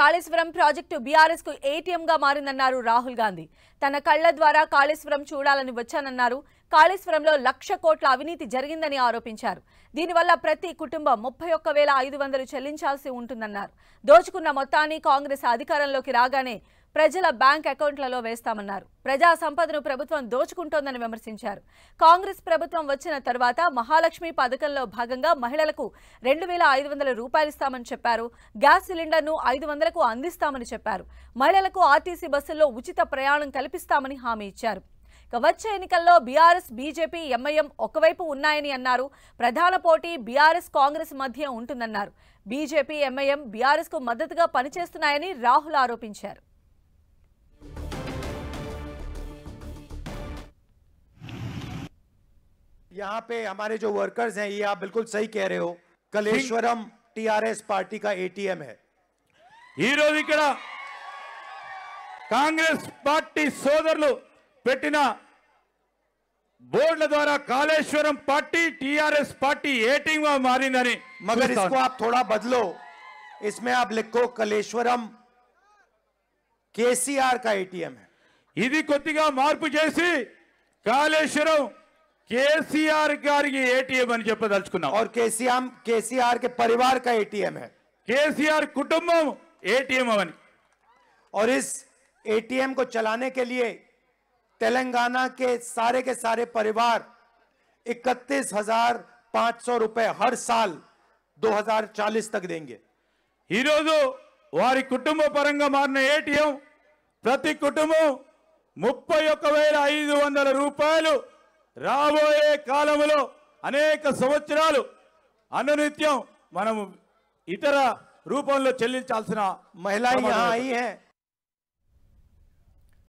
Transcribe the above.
Kaleshwaram project BRS కు ఏటీఎంగా మారిందన్నారు రాహుల్ గాంధీ తన కళ్ల ద్వారా కాళేశ్వరం చూడాలని వచ్చానన్నారు కాళేశ్వరంలో లక్ష కోట్ల అవినీతి జరిగిందని ఆరోపించారు దీనివల్ల ప్రతి కుటుంబం ముప్పై ఒక్క వేల ఐదు వందలు చెల్లించాల్సి ఉంటుందన్నారు దోచుకున్న మొత్తాన్ని కాంగ్రెస్ అధికారంలోకి రాగానే ప్రజల బ్యాంక్ అకౌంట్లలో వేస్తామన్నారు ప్రజా సంపదను ప్రభుత్వం దోచుకుంటోందని విమర్శించారు కాంగ్రెస్ ప్రభుత్వం వచ్చిన తర్వాత మహాలక్ష్మి పథకంలో భాగంగా మహిళలకు రెండు వేల ఐదు వందల రూపాయలు ఇస్తామని చెప్పారు గ్యాస్ సిలిండర్ను ఐదు వందలకు అందిస్తామని చెప్పారు మహిళలకు ఆర్టీసీ బస్సుల్లో ఉచిత ప్రయాణం కల్పిస్తామని హామీ ఇచ్చారు వచ్చే ఎన్నికల్లో బీఆర్ఎస్ బీజేపీ ఎంఐఎం ఒకవైపు ఉన్నాయని అన్నారు ప్రధాన పోటీ బీఆర్ఎస్ కాంగ్రెస్ మధ్య ఉంటుందన్నారు బీజేపీ ఎంఐఎం బీఆర్ఎస్కు మద్దతుగా పనిచేస్తున్నాయని రాహుల్ ఆరోపించారు यहाँ पे हमारे जो वर्कर्स हैं ये आप बिल्कुल सही कह रहे हो कलेश्वरम टीआरएस पार्टी का एटीएम है हीरो इकड़ा कांग्रेस पार्टी सोदर पेटना बोर्ड द्वारा Kaleshwaram party TRS party ATM में मारी नहीं मगर इसको आप थोड़ा बदलो इसमें आप लिखो कलेश्वरम केसीआर का एटीएम है इधी कोतिका मार्प जैसी कालेश्वरम केसीआर गारीएम चल और केसीआर केसीआर के परिवार का एटीएम है केसीआर कुटुंब एटीएम और इस एटीएम को चलाने के लिए तेलंगाना के सारे के सारे परिवार इकतीस हजार पांच सौ रुपए हर साल 2040 तक देंगे हीरोजो वारी कुटुंब परंग मारने एटीएम प्रति कुटुंब मुफ्त वेल ईद रूपये రాబోయే కాలంలో అనేక సంవత్సరాలు అనునిత్యం మనము ఇతర రూపంలో చెల్లించాల్సిన మహిళ